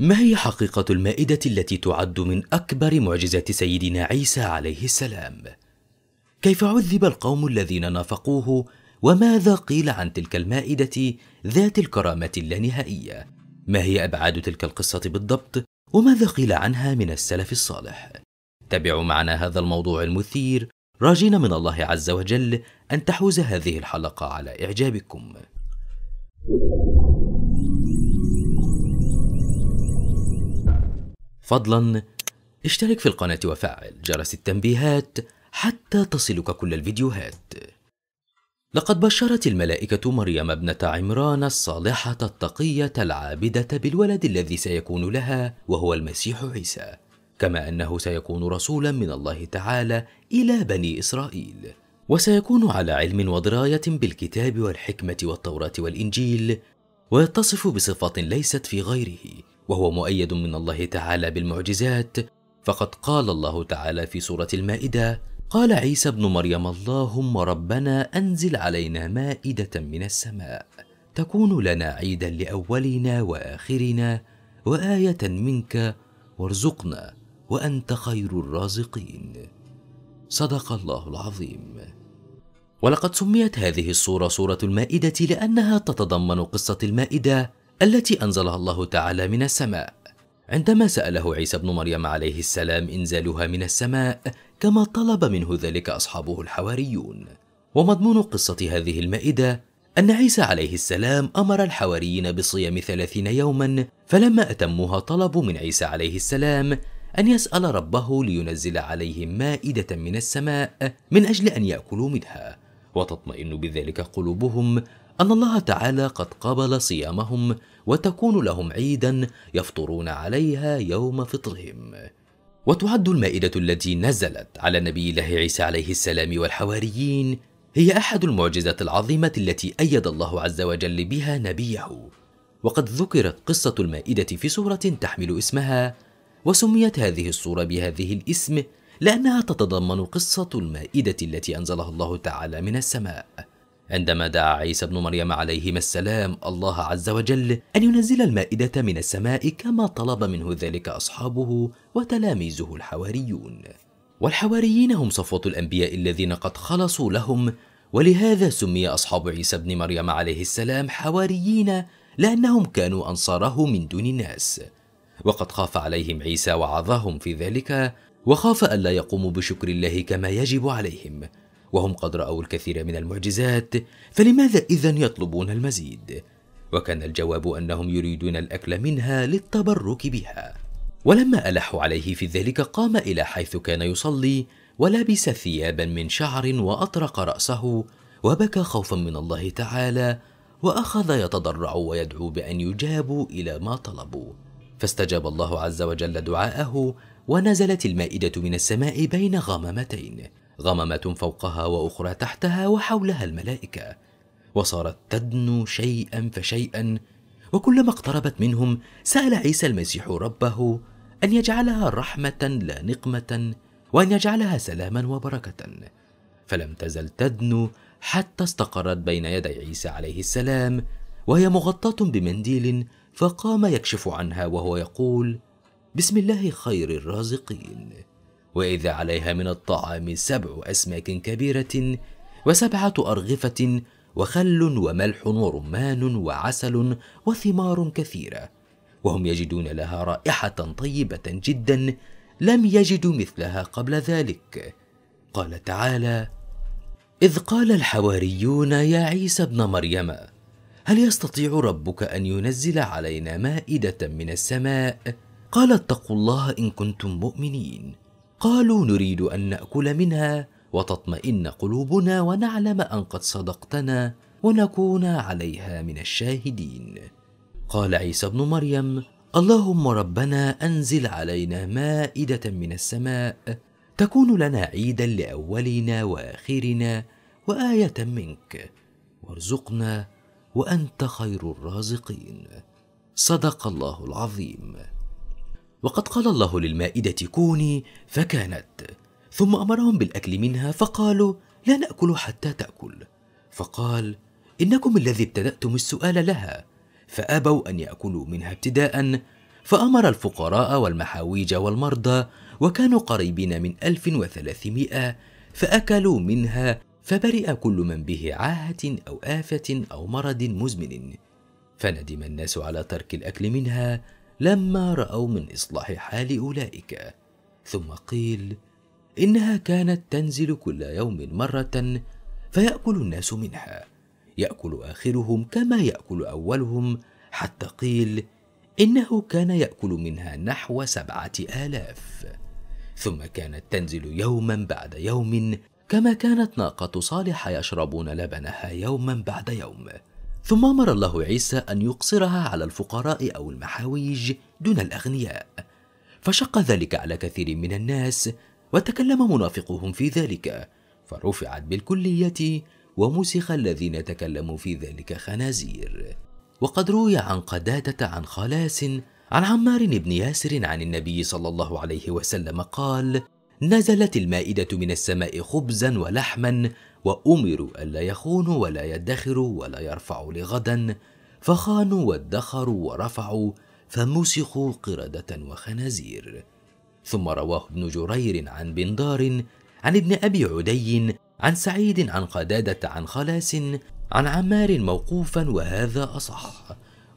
ما هي حقيقة المائدة التي تعد من أكبر معجزات سيدنا عيسى عليه السلام؟ كيف عذب القوم الذين نافقوه؟ وماذا قيل عن تلك المائدة ذات الكرامة اللانهائية؟ ما هي أبعاد تلك القصة بالضبط؟ وماذا قيل عنها من السلف الصالح؟ تابعوا معنا هذا الموضوع المثير راجين من الله عز وجل أن تحوز هذه الحلقة على إعجابكم فضلا اشترك في القناة وفعل جرس التنبيهات حتى تصلك كل الفيديوهات لقد بشرت الملائكة مريم ابنة عمران الصالحة التقية العابدة بالولد الذي سيكون لها وهو المسيح عيسى، كما أنه سيكون رسولا من الله تعالى إلى بني إسرائيل، وسيكون على علم ودراية بالكتاب والحكمة والتوراة والإنجيل، ويتصف بصفات ليست في غيره، وهو مؤيد من الله تعالى بالمعجزات فقد قال الله تعالى في سوره المائده قال عيسى ابن مريم اللهم ربنا انزل علينا مائده من السماء تكون لنا عيدا لاولنا واخرنا وايه منك وارزقنا وانت خير الرازقين صدق الله العظيم ولقد سميت هذه الصوره سوره المائده لانها تتضمن قصه المائده التي أنزلها الله تعالى من السماء عندما سأله عيسى بن مريم عليه السلام إنزالها من السماء كما طلب منه ذلك أصحابه الحواريون ومضمون قصة هذه المائدة أن عيسى عليه السلام أمر الحواريين بصيام ثلاثين يوما فلما أتموها طلبوا من عيسى عليه السلام أن يسأل ربه لينزل عليهم مائدة من السماء من أجل أن يأكلوا منها وتطمئن بذلك قلوبهم أن الله تعالى قد قبل صيامهم وتكون لهم عيدا يفطرون عليها يوم فطرهم وتعد المائدة التي نزلت على نبي الله عيسى عليه السلام والحواريين هي أحد المعجزات العظيمة التي أيد الله عز وجل بها نبيه وقد ذكرت قصة المائدة في سورة تحمل اسمها وسميت هذه السورة بهذه الاسم لأنها تتضمن قصة المائدة التي أنزلها الله تعالى من السماء عندما دعا عيسى ابن مريم عليهما السلام الله عز وجل أن ينزل المائدة من السماء كما طلب منه ذلك أصحابه وتلاميذه الحواريون والحواريين هم صفوة الأنبياء الذين قد خلصوا لهم ولهذا سمي أصحاب عيسى ابن مريم عليه السلام حواريين لأنهم كانوا أنصاره من دون الناس وقد خاف عليهم عيسى وعظهم في ذلك وخاف ألا يقوموا بشكر الله كما يجب عليهم وهم قد رأوا الكثير من المعجزات فلماذا إذا يطلبون المزيد؟ وكان الجواب أنهم يريدون الأكل منها للتبرك بها ولما ألحوا عليه في ذلك قام إلى حيث كان يصلي ولبس ثيابا من شعر وأطرق رأسه وبكى خوفا من الله تعالى وأخذ يتضرع ويدعو بأن يجابوا إلى ما طلبوا فاستجاب الله عز وجل دعاءه ونزلت المائدة من السماء بين غمامتين غمامات فوقها واخرى تحتها وحولها الملائكه وصارت تدنو شيئا فشيئا وكلما اقتربت منهم سال عيسى المسيح ربه ان يجعلها رحمه لا نقمه وان يجعلها سلاما وبركه فلم تزل تدنو حتى استقرت بين يدي عيسى عليه السلام وهي مغطاه بمنديل فقام يكشف عنها وهو يقول بسم الله خير الرازقين وإذا عليها من الطعام سبع أسماك كبيرة وسبعة أرغفة وخل وملح ورمان وعسل وثمار كثيرة وهم يجدون لها رائحة طيبة جدا لم يجدوا مثلها قبل ذلك قال تعالى إذ قال الحواريون يا عيسى ابن مريم هل يستطيع ربك أن ينزل علينا مائدة من السماء؟ قال اتقوا الله إن كنتم مؤمنين قالوا نريد ان ناكل منها وتطمئن قلوبنا ونعلم ان قد صدقتنا ونكون عليها من الشاهدين قال عيسى ابن مريم اللهم ربنا انزل علينا مائده من السماء تكون لنا عيدا لاولنا واخرنا وايه منك وارزقنا وانت خير الرازقين صدق الله العظيم وقد قال الله للمائدة كوني فكانت ثم أمرهم بالأكل منها فقالوا لا نأكل حتى تأكل فقال إنكم الذي ابتدأتم السؤال لها فأبوا أن يأكلوا منها ابتداء فأمر الفقراء والمحاويج والمرضى وكانوا قريبين من ألف وثلاثمائة فأكلوا منها فبرئ كل من به عاهة أو آفة أو مرض مزمن فندم الناس على ترك الأكل منها لما رأوا من إصلاح حال أولئك ثم قيل إنها كانت تنزل كل يوم مرة فيأكل الناس منها يأكل آخرهم كما يأكل أولهم حتى قيل إنه كان يأكل منها نحو سبعة آلاف ثم كانت تنزل يوما بعد يوم كما كانت ناقة صالح يشربون لبنها يوما بعد يوم ثم امر الله عيسى ان يقصرها على الفقراء او المحاويج دون الاغنياء فشق ذلك على كثير من الناس وتكلم منافقهم في ذلك فرفعت بالكليه ومسخ الذين تكلموا في ذلك خنازير وقد روي عن قدادة عن خلاس عن عمار بن ياسر عن النبي صلى الله عليه وسلم قال نزلت المائدة من السماء خبزا ولحما وأمروا ألا يخونوا ولا يدخروا ولا يرفعوا لغدا فخانوا وادخروا ورفعوا فمسخوا قردة وخنازير ثم رواه ابن جرير عن بندار عن ابن أبي عدي عن سعيد عن قدادة عن خلاس عن عمار موقوفا وهذا أصح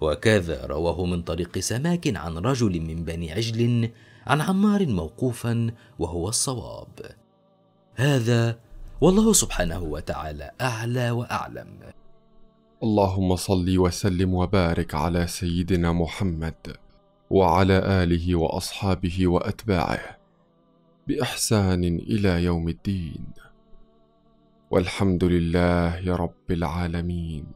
وكذا رواه من طريق سماك عن رجل من بني عجل عن عمار موقوفا وهو الصواب هذا والله سبحانه وتعالى اعلى واعلم اللهم صل وسلم وبارك على سيدنا محمد وعلى اله واصحابه واتباعه باحسان الى يوم الدين والحمد لله رب العالمين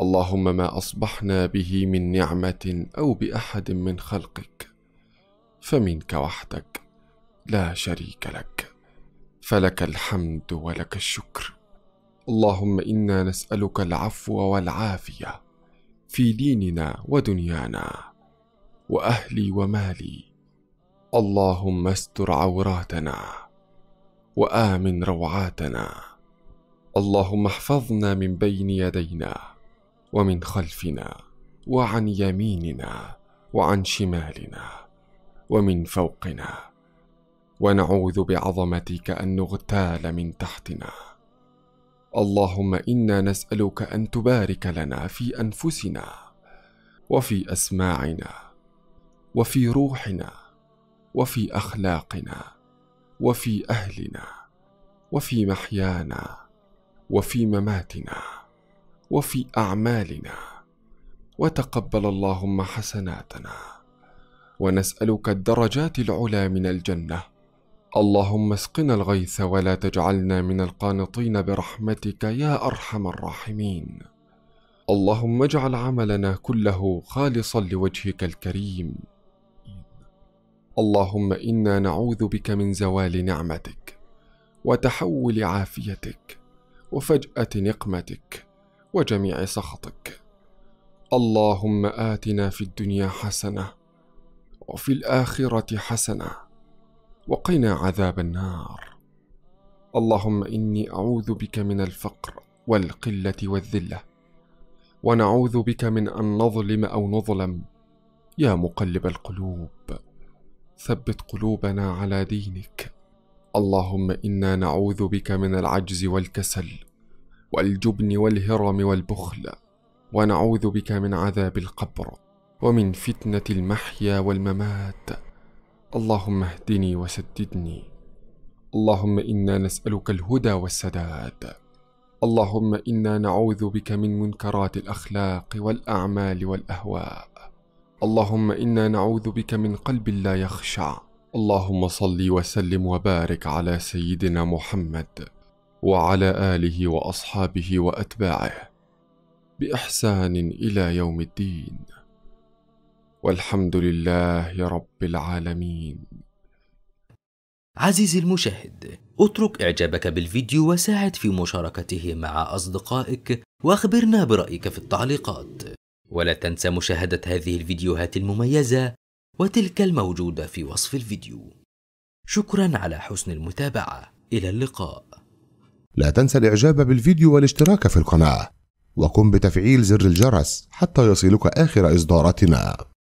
اللهم ما اصبحنا به من نعمه او باحد من خلقك فمنك وحدك لا شريك لك فلك الحمد ولك الشكر اللهم انا نسالك العفو والعافيه في ديننا ودنيانا واهلي ومالي اللهم استر عوراتنا وامن روعاتنا اللهم احفظنا من بين يدينا ومن خلفنا وعن يميننا وعن شمالنا ومن فوقنا ونعوذ بعظمتك ان نغتال من تحتنا اللهم انا نسالك ان تبارك لنا في انفسنا وفي اسماعنا وفي روحنا وفي اخلاقنا وفي اهلنا وفي محيانا وفي مماتنا وفي اعمالنا وتقبل اللهم حسناتنا ونسالك الدرجات العلى من الجنه اللهم اسقنا الغيث ولا تجعلنا من القانطين برحمتك يا ارحم الراحمين اللهم اجعل عملنا كله خالصا لوجهك الكريم اللهم انا نعوذ بك من زوال نعمتك وتحول عافيتك وفجاه نقمتك وجميع سخطك اللهم اتنا في الدنيا حسنه وفي الاخره حسنه وقنا عذاب النار اللهم اني اعوذ بك من الفقر والقله والذله ونعوذ بك من ان نظلم او نظلم يا مقلب القلوب ثبت قلوبنا على دينك اللهم انا نعوذ بك من العجز والكسل والجبن والهرم والبخل ونعوذ بك من عذاب القبر ومن فتنه المحيا والممات اللهم اهدني وسددني اللهم انا نسالك الهدى والسداد اللهم انا نعوذ بك من منكرات الاخلاق والاعمال والاهواء اللهم انا نعوذ بك من قلب لا يخشع اللهم صل وسلم وبارك على سيدنا محمد وعلى اله واصحابه واتباعه باحسان الى يوم الدين والحمد لله رب العالمين عزيزي المشاهد اترك اعجابك بالفيديو وساعد في مشاركته مع اصدقائك واخبرنا برايك في التعليقات ولا تنسى مشاهده هذه الفيديوهات المميزه وتلك الموجوده في وصف الفيديو شكرا على حسن المتابعه الى اللقاء لا تنسى الاعجاب بالفيديو والاشتراك في القناه وقم بتفعيل زر الجرس حتى يصلك اخر اصداراتنا